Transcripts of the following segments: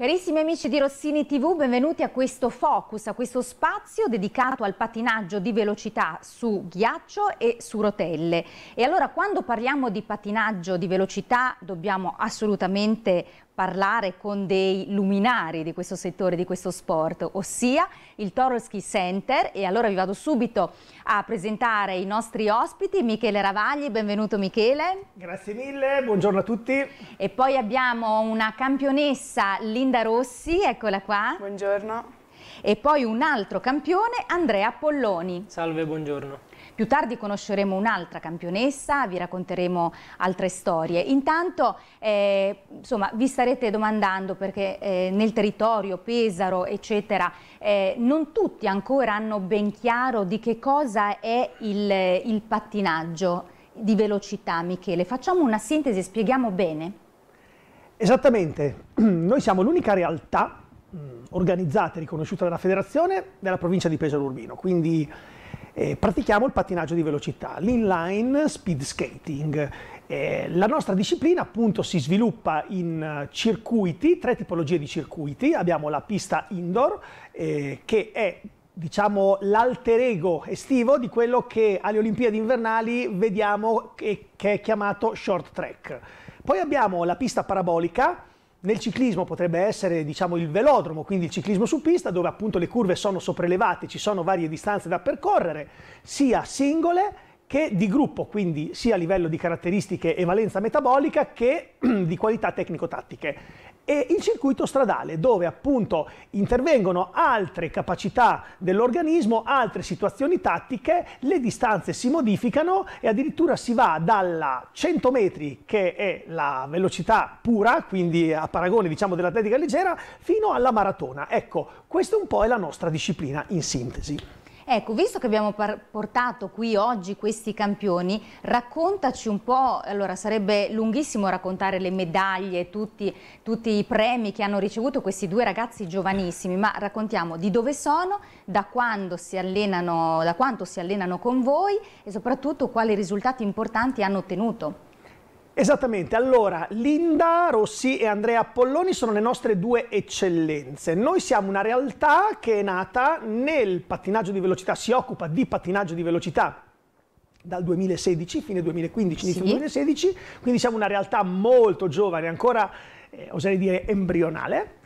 Carissimi amici di Rossini TV, benvenuti a questo focus, a questo spazio dedicato al patinaggio di velocità su ghiaccio e su rotelle. E allora quando parliamo di patinaggio di velocità dobbiamo assolutamente parlare con dei luminari di questo settore, di questo sport, ossia il Toroschi Center. E allora vi vado subito a presentare i nostri ospiti, Michele Ravagli, benvenuto Michele. Grazie mille, buongiorno a tutti. E poi abbiamo una campionessa, Linda Rossi, eccola qua. Buongiorno. E poi un altro campione, Andrea Polloni. Salve, buongiorno. Più tardi conosceremo un'altra campionessa, vi racconteremo altre storie. Intanto eh, insomma, vi starete domandando perché eh, nel territorio, Pesaro, eccetera, eh, non tutti ancora hanno ben chiaro di che cosa è il, il pattinaggio di velocità, Michele. Facciamo una sintesi e spieghiamo bene. Esattamente, noi siamo l'unica realtà mm, organizzata e riconosciuta dalla federazione della provincia di Pesaro Urbino, quindi eh, pratichiamo il pattinaggio di velocità, l'inline speed skating. Eh, la nostra disciplina appunto si sviluppa in eh, circuiti, tre tipologie di circuiti. Abbiamo la pista indoor eh, che è diciamo l'alter ego estivo di quello che alle Olimpiadi invernali vediamo che, che è chiamato short track. Poi abbiamo la pista parabolica nel ciclismo potrebbe essere diciamo, il velodromo, quindi il ciclismo su pista, dove appunto le curve sono sopraelevate, ci sono varie distanze da percorrere, sia singole che di gruppo, quindi sia a livello di caratteristiche e valenza metabolica che di qualità tecnico-tattiche e il circuito stradale dove appunto intervengono altre capacità dell'organismo, altre situazioni tattiche, le distanze si modificano e addirittura si va dalla 100 metri che è la velocità pura, quindi a paragone diciamo dell'atletica leggera, fino alla maratona. Ecco, questa è un po' è la nostra disciplina in sintesi. Ecco, visto che abbiamo portato qui oggi questi campioni, raccontaci un po', allora sarebbe lunghissimo raccontare le medaglie, tutti, tutti i premi che hanno ricevuto questi due ragazzi giovanissimi, ma raccontiamo di dove sono, da, allenano, da quanto si allenano con voi e soprattutto quali risultati importanti hanno ottenuto. Esattamente, allora Linda Rossi e Andrea Polloni sono le nostre due eccellenze. Noi siamo una realtà che è nata nel pattinaggio di velocità, si occupa di pattinaggio di velocità dal 2016, fine 2015, inizio sì. 2016, quindi siamo una realtà molto giovane, ancora eh, oserei dire embrionale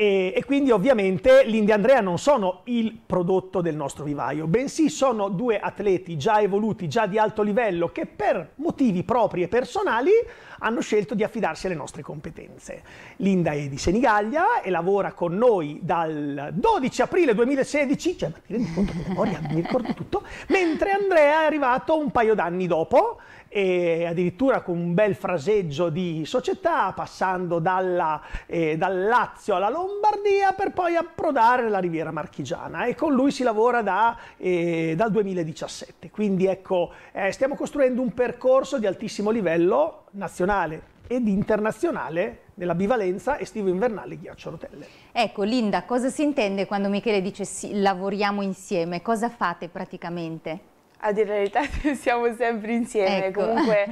e, e, quindi ovviamente l'India Andrea non sono il prodotto del nostro vivaio, bensì sono due atleti già evoluti, già di alto livello, che per motivi propri e personali hanno scelto di affidarsi alle nostre competenze. L'Inda è di Senigallia e lavora con noi dal 12 aprile 2016, cioè ma ti rendi conto che memoria, mi ricordo tutto, mentre Andrea è arrivato un paio d'anni dopo, e addirittura con un bel fraseggio di società passando dalla, eh, dal Lazio alla Lombardia per poi approdare alla Riviera Marchigiana e con lui si lavora da, eh, dal 2017. Quindi ecco, eh, stiamo costruendo un percorso di altissimo livello nazionale ed internazionale nella bivalenza estivo-invernale ghiaccio rotelle. Ecco Linda, cosa si intende quando Michele dice sì, lavoriamo insieme? Cosa fate praticamente? a dire la verità siamo sempre insieme, ecco. comunque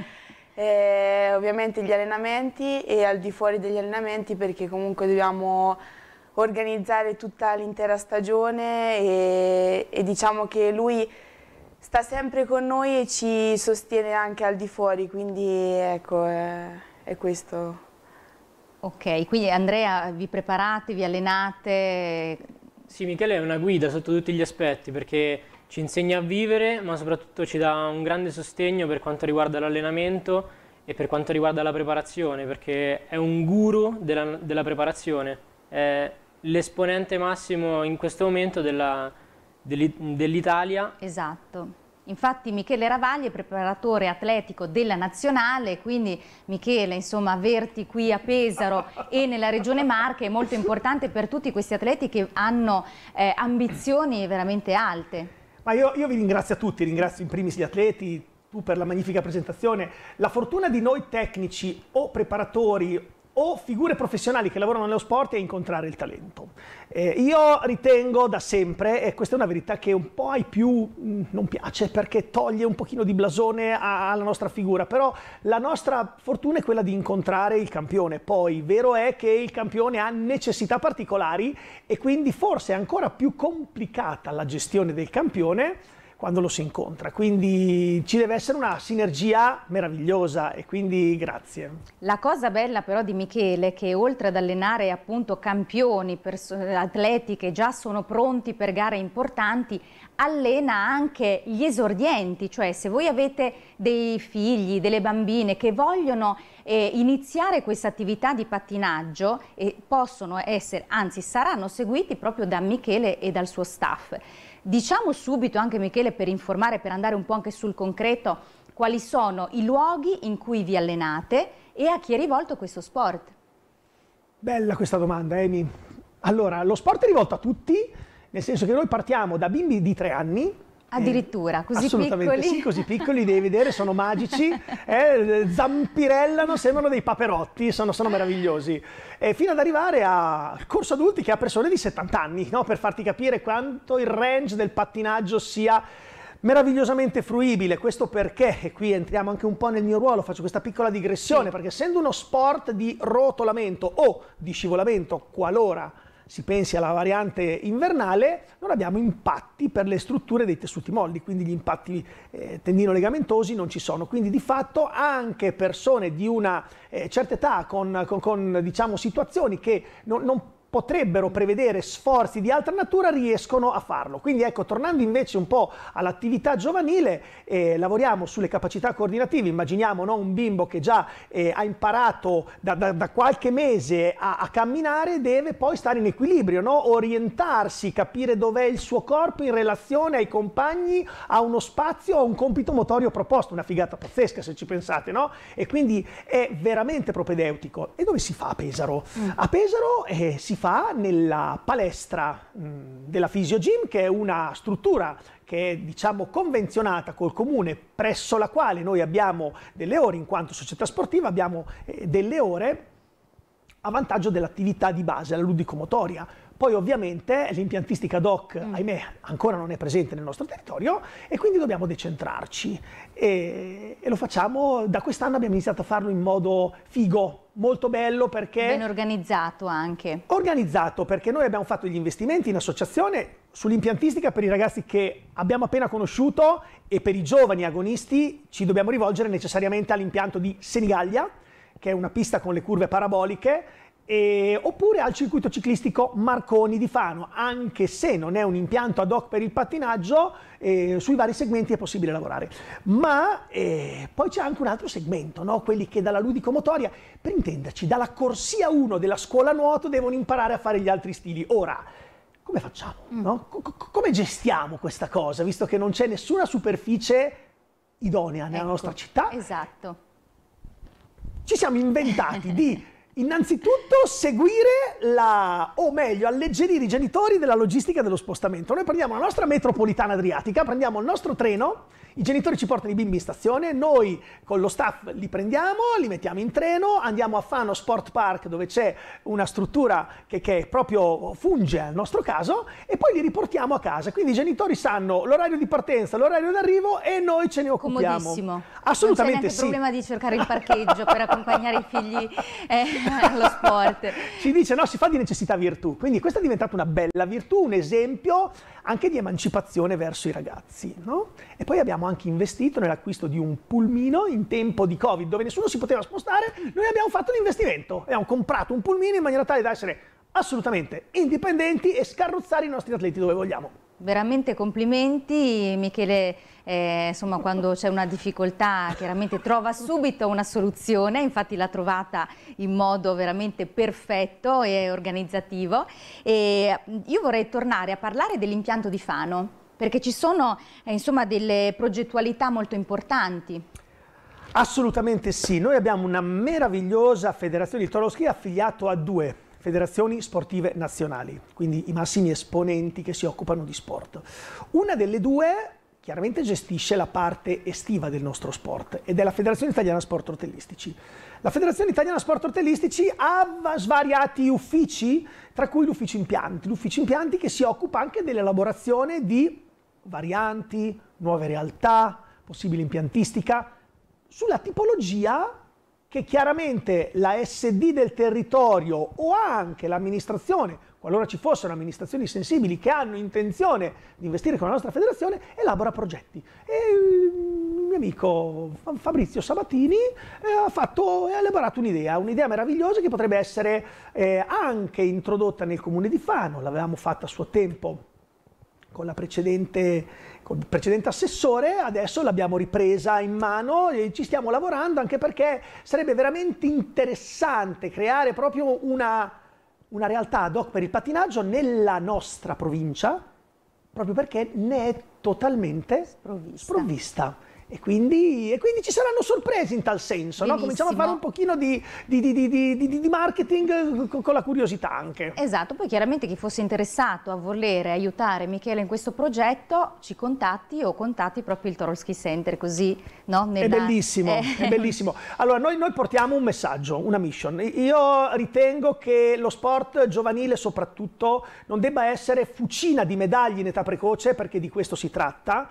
eh, ovviamente gli allenamenti e al di fuori degli allenamenti perché comunque dobbiamo organizzare tutta l'intera stagione e, e, diciamo che lui sta sempre con noi e ci sostiene anche al di fuori, quindi ecco è, è questo. Ok, quindi Andrea vi preparate, vi allenate? Sì, Michele è una guida sotto tutti gli aspetti perché ci insegna a vivere, ma soprattutto ci dà un grande sostegno per quanto riguarda l'allenamento e per quanto riguarda la preparazione, perché è un guru della, della preparazione, è l'esponente massimo in questo momento dell'Italia. esatto. Infatti Michele Ravagli è preparatore atletico della nazionale, quindi Michele, insomma, averti qui a Pesaro e nella regione Marche è molto importante per tutti questi atleti che hanno eh, ambizioni veramente alte. Ma io, io vi ringrazio a tutti, ringrazio in primis gli atleti, tu per la magnifica presentazione. La fortuna di noi tecnici o preparatori o figure professionali che lavorano nello sport e incontrare il talento. Eh, io ritengo da sempre, e questa è una verità che un po' ai più mh, mm, non piace perché toglie un pochino di blasone a, alla nostra figura, però la nostra fortuna è quella di incontrare il campione. Poi vero è che il campione ha necessità particolari e quindi forse è ancora più complicata la gestione del campione quando lo si incontra. Quindi ci deve essere una sinergia meravigliosa e quindi grazie. La cosa bella però di Michele è che oltre ad allenare appunto campioni, atleti che già sono pronti per gare importanti, allena anche gli esordienti, cioè se voi avete dei figli, delle bambine che vogliono eh, iniziare questa attività di pattinaggio e eh, possono essere, anzi saranno seguiti proprio da Michele e dal suo staff. Diciamo subito anche Michele per informare, per andare un po' anche sul concreto, quali sono i luoghi in cui vi allenate e a chi è rivolto questo sport? Bella questa domanda, Amy. Allora, lo sport è rivolto a tutti, nel senso che noi partiamo da bimbi di tre anni eh, Addirittura, così piccoli? Sì, così piccoli, devi vedere, sono magici, eh, zampirellano, sembrano dei paperotti, sono, sono meravigliosi. E eh, fino ad arrivare al corso adulti che ha persone di 70 anni, no? per farti capire quanto il range del pattinaggio sia meravigliosamente fruibile, questo perché, e qui entriamo anche un po' nel mio ruolo, faccio questa piccola digressione, sì. perché essendo uno sport di rotolamento o di scivolamento, qualora si pensi alla variante invernale, non abbiamo impatti per le strutture dei tessuti molli, quindi gli impatti eh, tendino-legamentosi non ci sono. Quindi di fatto anche persone di una eh, certa età con, con, con diciamo, situazioni che non, non potrebbero prevedere sforzi di altra natura riescono a farlo. Quindi ecco, tornando invece un po' all'attività giovanile, eh, lavoriamo sulle capacità coordinative, immaginiamo no, un bimbo che già eh, ha imparato da, da, da qualche mese a, a, camminare, deve poi stare in equilibrio, no? orientarsi, capire dov'è il suo corpo in relazione ai compagni, a uno spazio, a un compito motorio proposto, una figata pazzesca se ci pensate, no? E quindi è veramente propedeutico. E dove si fa a Pesaro? Mm. A Pesaro eh, si fa nella palestra mh, mm, della Fisiogym, che è una struttura che è diciamo, convenzionata col comune presso la quale noi abbiamo delle ore, in quanto società sportiva abbiamo eh, delle ore a vantaggio dell'attività di base, la ludicomotoria. Poi ovviamente l'impiantistica DOC, mm. ahimè, ancora non è presente nel nostro territorio e quindi dobbiamo decentrarci e, e lo facciamo, da quest'anno abbiamo iniziato a farlo in modo figo, molto bello perché... Ben organizzato anche. Organizzato perché noi abbiamo fatto gli investimenti in associazione sull'impiantistica per i ragazzi che abbiamo appena conosciuto e per i giovani agonisti ci dobbiamo rivolgere necessariamente all'impianto di Senigallia, che è una pista con le curve paraboliche e, eh, oppure al circuito ciclistico Marconi di Fano, anche se non è un impianto ad hoc per il pattinaggio, eh, sui vari segmenti è possibile lavorare. Ma eh, poi c'è anche un altro segmento, no? quelli che dalla ludicomotoria, per intenderci, dalla corsia 1 della scuola nuoto devono imparare a fare gli altri stili. Ora, come facciamo? Mm. No? Come gestiamo questa cosa, visto che non c'è nessuna superficie idonea nella ecco, nostra città? Esatto. Ci siamo inventati di Innanzitutto seguire la, o meglio, alleggerire i genitori della logistica dello spostamento. Noi prendiamo la nostra metropolitana adriatica, prendiamo il nostro treno, i genitori ci portano i bimbi in stazione, noi con lo staff li prendiamo, li mettiamo in treno, andiamo a Fano Sport Park dove c'è una struttura che, che proprio funge al nostro caso e poi li riportiamo a casa. Quindi i genitori sanno l'orario di partenza, l'orario d'arrivo e noi ce ne occupiamo. Comodissimo. Assolutamente non c'è sì. problema di cercare il parcheggio per accompagnare i figli. Eh allo sport. Ci dice no, si fa di necessità virtù, quindi questa è diventata una bella virtù, un esempio anche di emancipazione verso i ragazzi. No? E poi abbiamo anche investito nell'acquisto di un pulmino in tempo di Covid, dove nessuno si poteva spostare, noi abbiamo fatto l'investimento, abbiamo comprato un pulmino in maniera tale da essere assolutamente indipendenti e scarruzzare i nostri atleti dove vogliamo. Veramente complimenti Michele eh, insomma quando c'è una difficoltà chiaramente trova subito una soluzione, infatti l'ha trovata in modo veramente perfetto e organizzativo. E io vorrei tornare a parlare dell'impianto di Fano, perché ci sono eh, insomma delle progettualità molto importanti. Assolutamente sì, noi abbiamo una meravigliosa federazione di toro affiliato a due federazioni sportive nazionali, quindi i massimi esponenti che si occupano di sport. Una delle due chiaramente gestisce la parte estiva del nostro sport ed è la Federazione Italiana Sport Ortelistici. La Federazione Italiana Sport Ortelistici ha svariati uffici, tra cui l'ufficio impianti, l'ufficio impianti che si occupa anche dell'elaborazione di varianti, nuove realtà, possibile impiantistica, sulla tipologia che chiaramente la SD del territorio o anche l'amministrazione qualora ci fossero amministrazioni sensibili che hanno intenzione di investire con la nostra federazione, elabora progetti. E mm, il mio amico Fabrizio Sabatini eh, ha, fatto, ha elaborato un'idea, un'idea meravigliosa che potrebbe essere eh, anche introdotta nel comune di Fano, l'avevamo fatta a suo tempo con, la precedente, con il precedente assessore, adesso l'abbiamo ripresa in mano e ci stiamo lavorando anche perché sarebbe veramente interessante creare proprio una una realtà ad hoc per il pattinaggio nella nostra provincia, proprio perché ne è totalmente sprovvista. sprovvista. E quindi, e quindi, ci saranno sorprese in tal senso, no? cominciamo a fare un pochino di, di, di, di marketing con, con, la curiosità anche. Esatto, poi chiaramente chi fosse interessato a volere aiutare Michele in questo progetto ci contatti o contatti proprio il Torolski Center così no? Nella... È bellissimo, eh. è bellissimo. Allora noi, noi portiamo un messaggio, una mission. Io ritengo che lo sport giovanile soprattutto non debba essere fucina di medaglie in età precoce perché di questo si tratta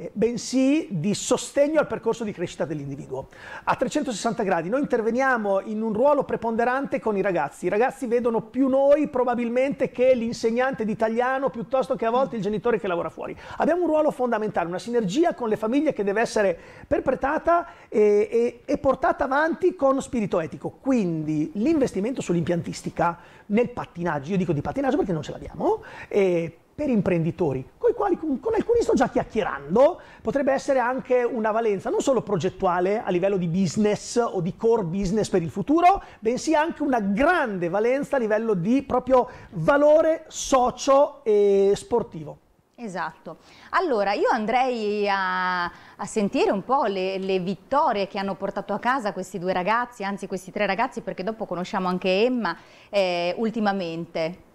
eh, bensì di sostegno al percorso di crescita dell'individuo. A 360 gradi noi interveniamo in un ruolo preponderante con i ragazzi. I ragazzi vedono più noi probabilmente che l'insegnante di italiano piuttosto che a volte il genitore che lavora fuori. Abbiamo un ruolo fondamentale, una sinergia con le famiglie che deve essere perpetrata e, e, e portata avanti con spirito etico. Quindi l'investimento sull'impiantistica nel pattinaggio, io dico di pattinaggio perché non ce l'abbiamo, eh, per imprenditori quali, con alcuni sto già chiacchierando, potrebbe essere anche una valenza non solo progettuale a livello di business o di core business per il futuro, bensì anche una grande valenza a livello di proprio valore socio e sportivo. Esatto. Allora, io andrei a, a sentire un po' le, le, vittorie che hanno portato a casa questi due ragazzi, anzi questi tre ragazzi, perché dopo conosciamo anche Emma eh, ultimamente.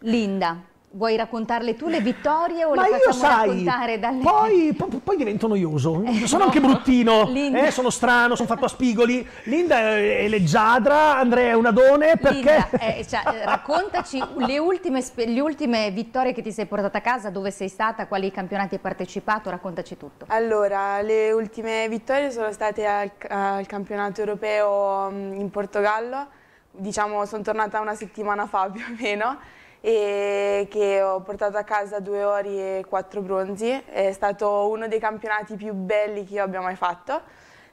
Linda. Vuoi raccontarle tu le vittorie o Ma le facciamo sai, raccontare dalle... io sai, poi divento noioso, eh, sono no. anche bruttino, eh, sono strano, sono fatto a spigoli, Linda è leggiadra, Andrea è un adone, perché... Linda, eh, cioè, eh, raccontaci le ultime, le ultime, vittorie che ti sei portata a casa, dove sei stata, quali campionati hai partecipato, raccontaci tutto. Allora, le ultime vittorie sono state al, al campionato europeo mm, in Portogallo, diciamo sono tornata una settimana fa più o meno, e che ho portato a casa due ori e quattro bronzi. È stato uno dei campionati più belli che io abbia mai fatto,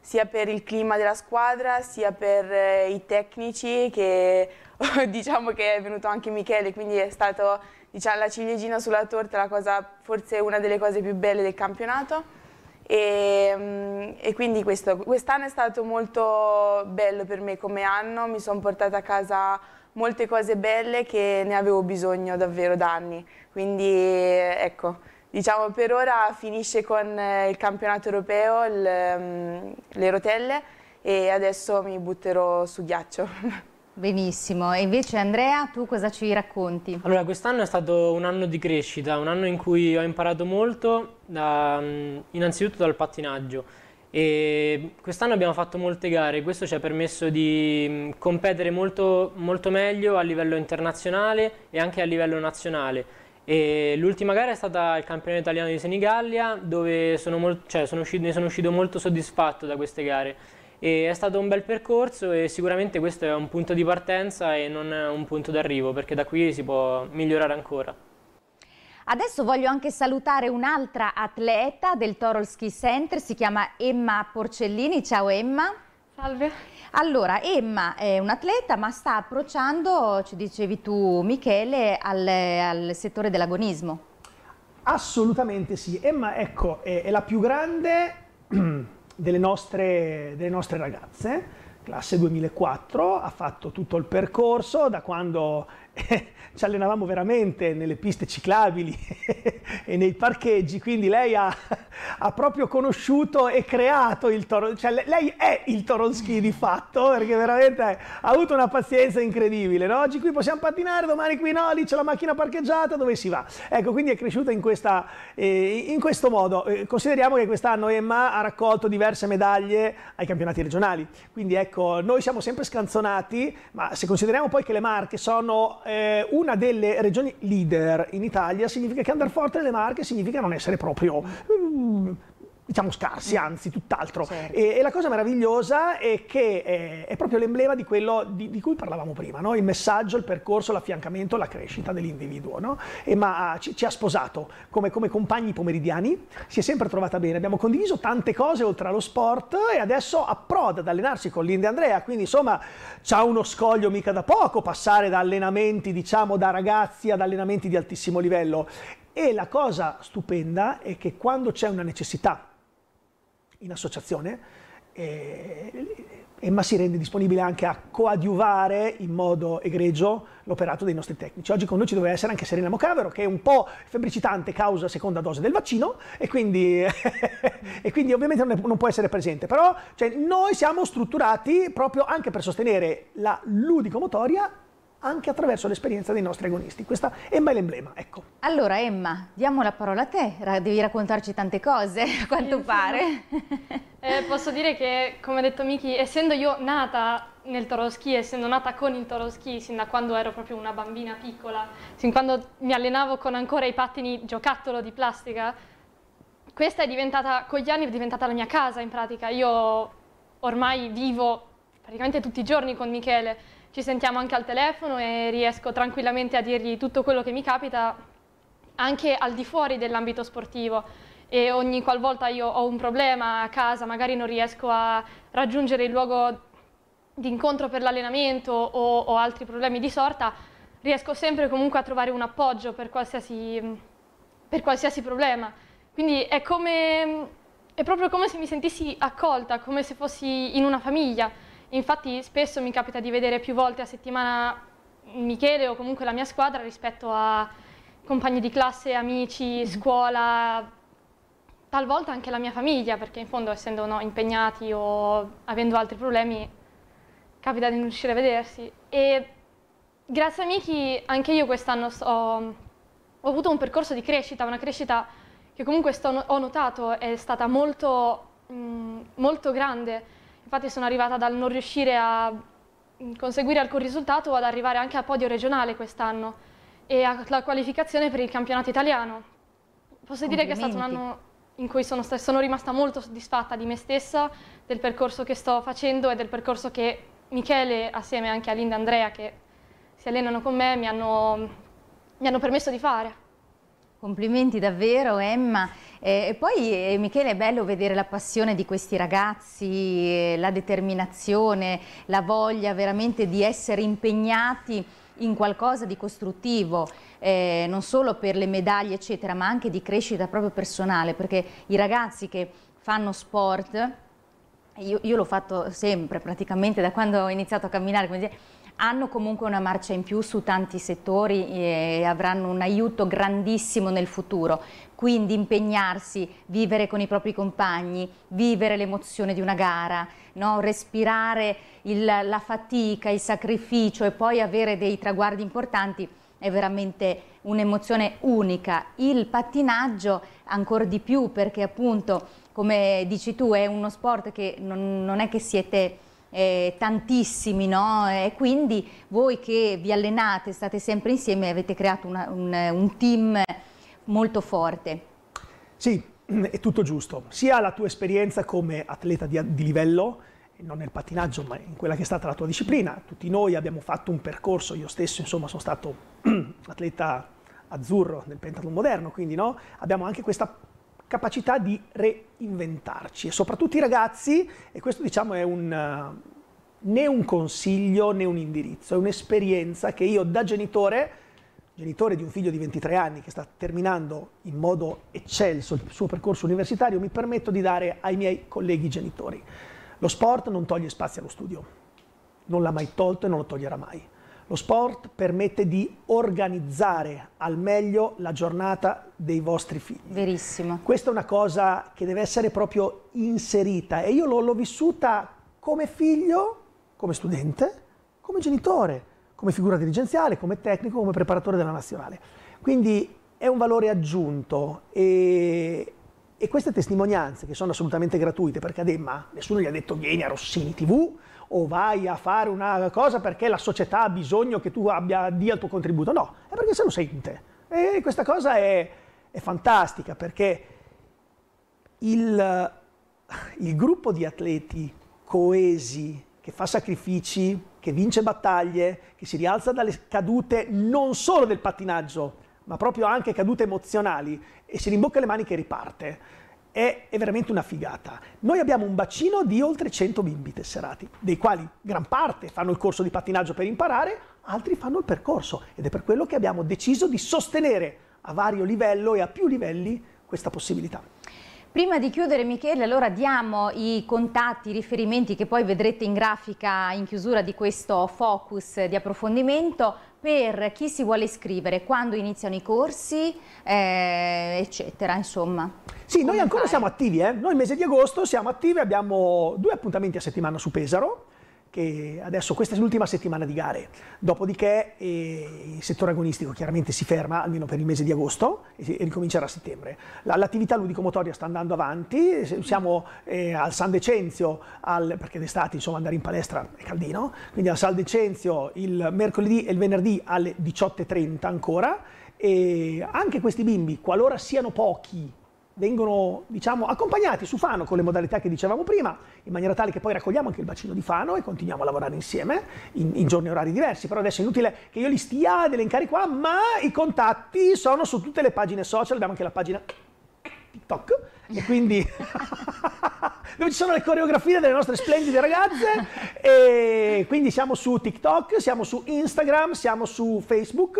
sia per il clima della squadra, sia per eh, i tecnici, che diciamo che è venuto anche Michele, quindi è stata diciamo, la ciliegina sulla torta, cosa, forse una delle cose più belle del campionato. E, mm, e, quindi quest'anno è stato molto bello per me come anno, mi sono portata a casa molte cose belle che ne avevo bisogno davvero da anni. Quindi ecco, diciamo per ora finisce con eh, il campionato europeo, il, mm, le rotelle e adesso mi butterò su ghiaccio. Benissimo, e invece Andrea, tu cosa ci racconti? Allora, quest'anno è stato un anno di crescita, un anno in cui ho imparato molto, da, mm, innanzitutto dal pattinaggio. E quest'anno abbiamo fatto molte gare questo ci ha permesso di mm, competere molto, molto meglio a livello internazionale e anche a livello nazionale. l'ultima gara è stata il campionato italiano di Senigallia dove sono cioè sono uscito, ne sono uscito molto soddisfatto da queste gare. E è stato un bel percorso e sicuramente questo è un punto di partenza e non un punto d'arrivo perché da qui si può migliorare ancora. Adesso voglio anche salutare un'altra atleta del Torolski Center, si chiama Emma Porcellini. Ciao Emma. Salve. Allora, Emma è un'atleta ma sta approcciando, ci dicevi tu Michele, al, al settore dell'agonismo. Assolutamente sì. Emma, ecco, è, è la più grande delle nostre, delle nostre ragazze classe 2004, ha fatto tutto il percorso da quando ci allenavamo veramente nelle piste ciclabili e nei parcheggi, quindi lei ha, ha proprio conosciuto e creato il toro, cioè lei è il Toronski di fatto, perché veramente ha avuto una pazienza incredibile, no? oggi qui possiamo pattinare, domani qui no, lì c'è la macchina parcheggiata, dove si va? Ecco, quindi è cresciuta in, questa, eh, in questo modo. Eh, consideriamo che quest'anno Emma ha raccolto diverse medaglie ai campionati regionali, quindi ecco, noi siamo sempre scanzonati, ma se consideriamo poi che le Marche sono eh, una delle regioni leader in Italia, significa che andare forte nelle Marche significa non essere proprio... Mm, diciamo scarsi, mm. anzi tutt'altro. Certo. E, e, la cosa meravigliosa è che è, eh, è proprio l'emblema di quello di, di cui parlavamo prima, no? il messaggio, il percorso, l'affiancamento, la crescita dell'individuo. No? E, ma ah, ci, ci, ha sposato come, come compagni pomeridiani, si è sempre trovata bene, abbiamo condiviso tante cose oltre allo sport e adesso approda ad allenarsi con l'Inde Andrea, quindi insomma c'ha uno scoglio mica da poco passare da allenamenti diciamo da ragazzi ad allenamenti di altissimo livello. E la cosa stupenda è che quando c'è una necessità in associazione. E Emma si rende disponibile anche a coadiuvare in modo egregio l'operato dei nostri tecnici. Oggi con noi ci doveva essere anche Serena Mocavero, che è un po' febbricitante causa seconda dose del vaccino, e quindi, e quindi ovviamente non, è, non, può essere presente. Però cioè, noi siamo strutturati proprio anche per sostenere la ludicomotoria anche attraverso l'esperienza dei nostri agonisti. Questa Emma è l'emblema, ecco. Allora Emma, diamo la parola a te, devi raccontarci tante cose, a quanto Insomma, pare. Eh, posso dire che, come ha detto Miki, essendo io nata nel toroschi, essendo nata con il toroschi sin da quando ero proprio una bambina piccola, sin quando mi allenavo con ancora i pattini giocattolo di plastica, questa è diventata, con gli anni è diventata la mia casa in pratica. Io ormai vivo praticamente tutti i giorni con Michele, ci sentiamo anche al telefono e riesco tranquillamente a dirgli tutto quello che mi capita anche al di fuori dell'ambito sportivo e ogni qualvolta io ho un problema a casa, magari non riesco a raggiungere il luogo di incontro per l'allenamento o, o altri problemi di sorta, riesco sempre comunque a trovare un appoggio per qualsiasi, per qualsiasi problema. Quindi è, come, è proprio come se mi sentissi accolta, come se fossi in una famiglia. Infatti spesso mi capita di vedere più volte a settimana Michele o comunque la mia squadra rispetto a compagni di classe, amici, mm. scuola, talvolta anche la mia famiglia, perché in fondo essendo no, impegnati o avendo altri problemi capita di non riuscire a vedersi. E grazie a Miki anche io quest'anno ho, ho avuto un percorso di crescita, una crescita che comunque sto, ho notato è stata molto, mh, mm, molto grande Infatti sono arrivata dal non riuscire a mm, conseguire alcun risultato ad arrivare anche a podio regionale quest'anno e alla qualificazione per il campionato italiano. Posso dire che è stato un anno in cui sono, sono rimasta molto soddisfatta di me stessa, del percorso che sto facendo e del percorso che Michele, assieme anche a Linda e Andrea, che si allenano con me, mi hanno, mi hanno permesso di fare. Complimenti davvero Emma eh, e poi eh, Michele è bello vedere la passione di questi ragazzi, eh, la determinazione, la voglia veramente di essere impegnati in qualcosa di costruttivo, eh, non solo per le medaglie eccetera, ma anche di crescita proprio personale, perché i ragazzi che fanno sport, io, io l'ho fatto sempre praticamente da quando ho iniziato a camminare, come dire, hanno comunque una marcia in più su tanti settori eh, e avranno un aiuto grandissimo nel futuro. Quindi impegnarsi, vivere con i propri compagni, vivere l'emozione di una gara, no? respirare il, la fatica, il sacrificio e poi avere dei traguardi importanti è veramente un'emozione unica. Il pattinaggio ancora di più perché appunto, come dici tu, è uno sport che non, non è che siete eh, tantissimi, no? E quindi voi che vi allenate, state sempre insieme, avete creato una, un, un team molto forte. Sì, è tutto giusto. Sia la tua esperienza come atleta di, di, livello, non nel pattinaggio, ma in quella che è stata la tua disciplina. Tutti noi abbiamo fatto un percorso, io stesso insomma sono stato atleta azzurro nel pentathlon moderno, quindi no? abbiamo anche questa capacità di reinventarci e soprattutto i ragazzi, e questo diciamo è un, eh, né un consiglio né un indirizzo, è un'esperienza che io da genitore, genitore di un figlio di 23 anni che sta terminando in modo eccelso il suo percorso universitario, mi permetto di dare ai miei colleghi genitori. Lo sport non toglie spazio allo studio, non l'ha mai tolto e non lo toglierà mai. Lo sport permette di organizzare al meglio la giornata dei vostri figli. Verissimo. Questa è una cosa che deve essere proprio inserita e io l'ho vissuta come figlio, come studente, come genitore, come figura dirigenziale, come tecnico, come preparatore della nazionale. Quindi è un valore aggiunto e, e queste testimonianze che sono assolutamente gratuite perché a Demma nessuno gli ha detto vieni a Rossini TV o vai a fare una cosa perché la società ha bisogno che tu abbia, dia il tuo contributo, no, è perché se lo sente. E questa cosa è, è fantastica perché il, il gruppo di atleti coesi, che fa sacrifici, che vince battaglie, che si rialza dalle cadute non solo del pattinaggio, ma proprio anche cadute emozionali e si rimbocca le mani e riparte è, è, veramente una figata. Noi abbiamo un bacino di oltre 100 bimbi tesserati, dei quali gran parte fanno il corso di pattinaggio per imparare, altri fanno il percorso ed è per quello che abbiamo deciso di sostenere a vario livello e a più livelli questa possibilità. Prima di chiudere Michele, allora diamo i contatti, i riferimenti che poi vedrete in grafica in chiusura di questo focus di approfondimento per chi si vuole iscrivere, quando iniziano i corsi, eh, eccetera, insomma. Sì, Come noi ancora fare? siamo attivi, eh? noi mese di agosto siamo attivi, abbiamo due appuntamenti a settimana su Pesaro, che adesso questa è l'ultima settimana di gare, dopodiché eh, il settore agonistico chiaramente si ferma almeno per il mese di agosto e, e ricomincerà a settembre. l'attività La, ludicomotoria sta andando avanti, siamo eh, al San Decenzio, al, perché d'estate insomma andare in palestra è caldino, quindi al San Decenzio il mercoledì e il venerdì alle 18.30 ancora e anche questi bimbi, qualora siano pochi vengono diciamo, accompagnati su Fano con le modalità che dicevamo prima, in maniera tale che poi raccogliamo anche il bacino di Fano e continuiamo a lavorare insieme in, in giorni e orari diversi. Però adesso è inutile che io li stia ad elencare qua, ma i contatti sono su tutte le pagine social, abbiamo anche la pagina TikTok e quindi... dove ci sono le coreografie delle nostre splendide ragazze. e quindi siamo su TikTok, siamo su Instagram, siamo su Facebook.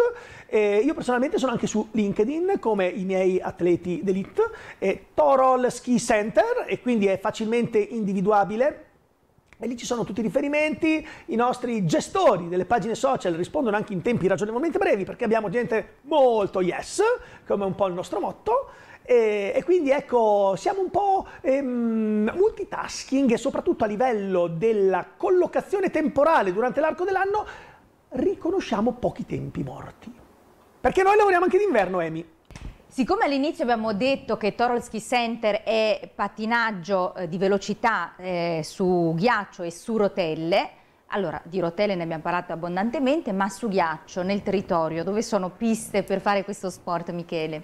E io personalmente sono anche su LinkedIn come i miei atleti d'elite. E Torol Ski Center e quindi è facilmente individuabile e lì ci sono tutti i riferimenti, i nostri gestori delle pagine social rispondono anche in tempi ragionevolmente brevi perché abbiamo gente molto yes, come un po' il nostro motto, e, e quindi ecco, siamo un po' ehm, multitasking e soprattutto a livello della collocazione temporale durante l'arco dell'anno riconosciamo pochi tempi morti. Perché noi lavoriamo anche d'inverno, Emi. Siccome all'inizio abbiamo detto che Torolski Center è pattinaggio eh, di velocità eh, su ghiaccio e su rotelle, allora, di rotelle ne abbiamo parlato abbondantemente, ma su ghiaccio, nel territorio, dove sono piste per fare questo sport, Michele?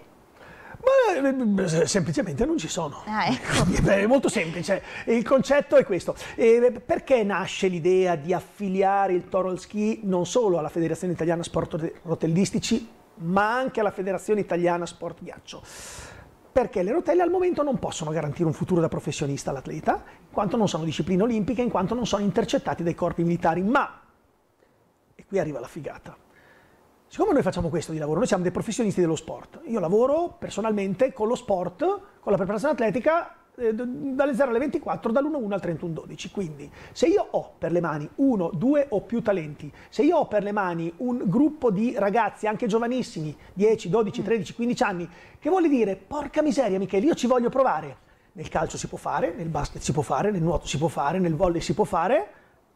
Ma eh, semplicemente non ci sono. Ah, ecco. È molto semplice. Il concetto è questo. E eh, perché nasce l'idea di affiliare il toro ski non solo alla Federazione Italiana Sport Rotellistici, ma anche alla Federazione Italiana Sport Ghiaccio? perché le rotelle al momento non possono garantire un futuro da professionista all'atleta, in quanto non sono discipline olimpiche, in quanto non sono intercettati dai corpi militari, ma, e qui arriva la figata, Siccome noi facciamo questo di lavoro, noi siamo dei professionisti dello sport. Io lavoro personalmente con lo sport, con la preparazione atletica eh, dalle 0 alle 24, dall'1-1 al 31-12. Quindi se io ho per le mani uno, due o più talenti, se io ho per le mani un gruppo di ragazzi, anche giovanissimi, 10, 12, 13, 15 anni, che vuol dire, porca miseria Michele, io ci voglio provare. Nel calcio si può fare, nel basket si può fare, nel nuoto si può fare, nel volley si può fare,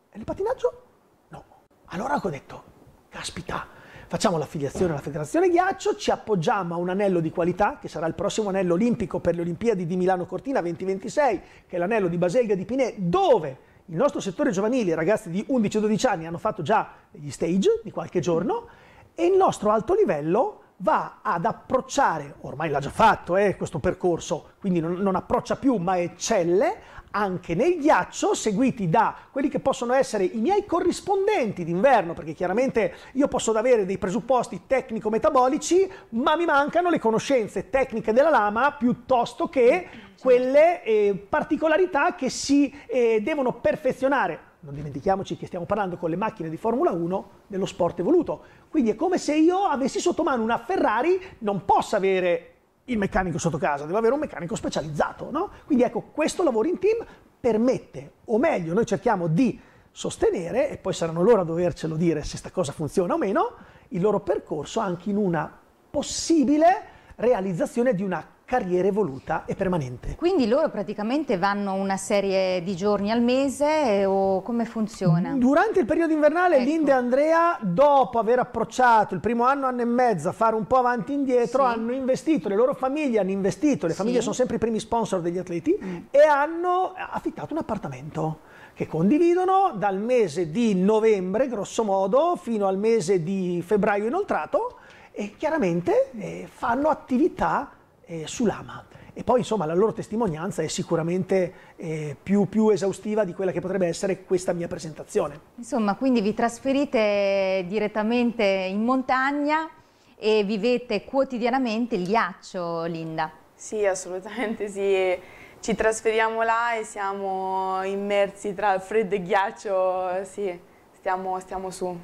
e nel patinaggio no. Allora ho detto, caspita, facciamo l'affiliazione alla Federazione Ghiaccio, ci appoggiamo a un anello di qualità che sarà il prossimo anello olimpico per le Olimpiadi di Milano Cortina 2026, che è l'anello di Baselga di Pinè, dove il nostro settore giovanile, ragazzi di 11-12 anni, hanno fatto già gli stage di qualche giorno e il nostro alto livello va ad approcciare, ormai l'ha già fatto eh, questo percorso, quindi non, non, approccia più ma eccelle anche nel ghiaccio, seguiti da quelli che possono essere i miei corrispondenti d'inverno, perché chiaramente io posso avere dei presupposti tecnico-metabolici, ma mi mancano le conoscenze tecniche della lama piuttosto che quelle eh, particolarità che si eh, devono perfezionare non dimentichiamoci che stiamo parlando con le macchine di Formula 1 dello sport evoluto. Quindi è come se io avessi sotto mano una Ferrari, non possa avere il meccanico sotto casa, devo avere un meccanico specializzato, no? Quindi ecco, questo lavoro in team permette, o meglio, noi cerchiamo di sostenere, e poi saranno loro a dovercelo dire se sta cosa funziona o meno, il loro percorso anche in una possibile realizzazione di una carriera evoluta e permanente. Quindi loro praticamente vanno una serie di giorni al mese eh, o come funziona? Durante il periodo invernale ecco. Linda e Andrea, dopo aver approcciato il primo anno, anno e mezzo, a fare un po' avanti e indietro, sì. hanno investito, le loro famiglie hanno investito, le famiglie sono sempre i primi sponsor degli atleti, mm. e hanno affittato un appartamento che condividono dal mese di novembre, grosso modo, fino al mese di febbraio inoltrato e chiaramente eh, fanno attività eh, Sulama. E poi insomma la loro testimonianza è sicuramente eh, più, più, esaustiva di quella che potrebbe essere questa mia presentazione. Insomma, quindi vi trasferite direttamente in montagna e vivete quotidianamente il ghiaccio, Linda. Sì, assolutamente sì. Ci trasferiamo là e siamo immersi tra freddo e ghiaccio, sì, stiamo, stiamo su.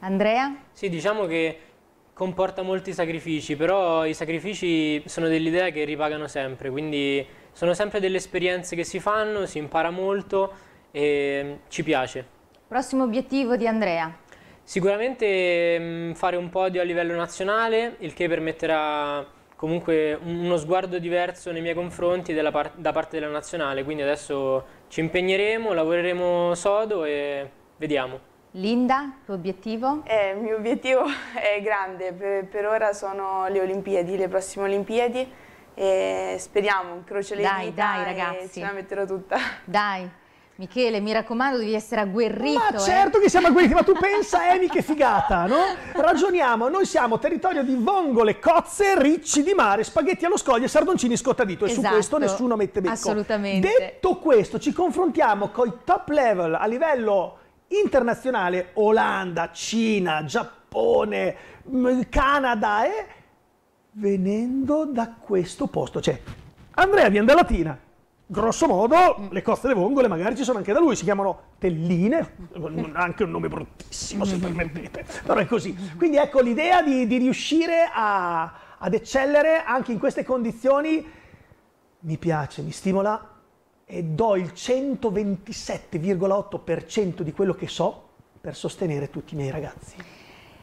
Andrea? Sì, diciamo che Comporta molti sacrifici, però i sacrifici sono delle idee che ripagano sempre, quindi sono sempre delle esperienze che si fanno, si impara molto e ci piace. Prossimo obiettivo di Andrea? Sicuramente mm, fare un podio a livello nazionale, il che permetterà comunque uno sguardo diverso nei miei confronti par da parte della nazionale, quindi adesso ci impegneremo, lavoreremo sodo e vediamo. Linda, il tuo obiettivo? Eh, il mio obiettivo è grande, per, per, ora sono le Olimpiadi, le prossime Olimpiadi e speriamo, croce le dai, dai, ragazzi. ce la metterò tutta. Dai, Michele, mi raccomando, devi essere agguerrito. Ma eh. certo eh. che siamo agguerriti, ma tu pensa, Emi, che figata, no? Ragioniamo, noi siamo territorio di vongole, cozze, ricci di mare, spaghetti allo scoglio e sardoncini scottadito. Esatto, e su esatto, questo nessuno mette becco. Assolutamente. Detto questo, ci confrontiamo con i top level a livello internazionale Olanda, Cina, Giappone, mm, Canada e venendo da questo posto. Cioè, Andrea viene da Latina. Grosso modo, mm. le coste delle vongole magari ci sono anche da lui, si chiamano telline, anche un nome bruttissimo se permettete, però è così. Quindi ecco l'idea di, di, riuscire a, ad eccellere anche in queste condizioni mi piace, mi stimola e do il 127,8% di quello che so per sostenere tutti i miei ragazzi.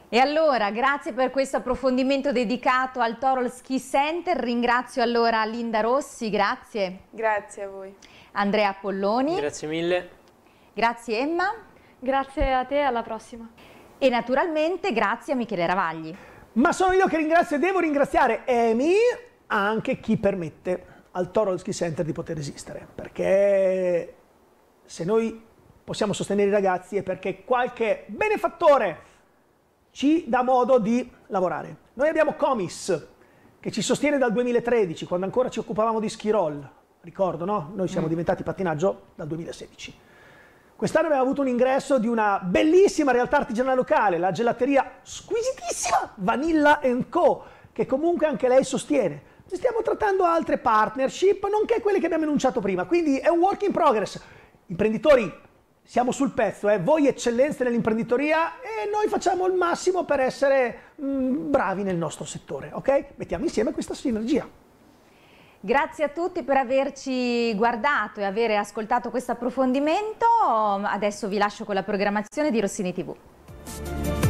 E allora, grazie per questo approfondimento dedicato al Torol Ski Center. Ringrazio allora Linda Rossi, grazie. Grazie a voi. Andrea Polloni. Grazie mille. Grazie Emma. Grazie a te, alla prossima. E naturalmente grazie a Michele Ravagli. Ma sono io che ringrazio e devo ringraziare Emi, anche chi permette al Ski Center di poter esistere, perché se noi possiamo sostenere i ragazzi è perché qualche benefattore ci dà modo di lavorare. Noi abbiamo Comis, che ci sostiene dal 2013, quando ancora ci occupavamo di Schirol, ricordo, no? Noi siamo mm. diventati pattinaggio dal 2016. Quest'anno abbiamo avuto un ingresso di una bellissima realtà artigianale locale, la gelateria squisitissima Vanilla Co., che comunque anche lei sostiene. Stiamo trattando altre partnership, nonché quelle che abbiamo enunciato prima, quindi è un work in progress. Imprenditori, siamo sul pezzo, eh? voi eccellenze nell'imprenditoria e noi facciamo il massimo per essere mh, mm, bravi nel nostro settore, ok? Mettiamo insieme questa sinergia. Grazie a tutti per averci guardato e aver ascoltato questo approfondimento. Adesso vi lascio con la programmazione di Rossini TV.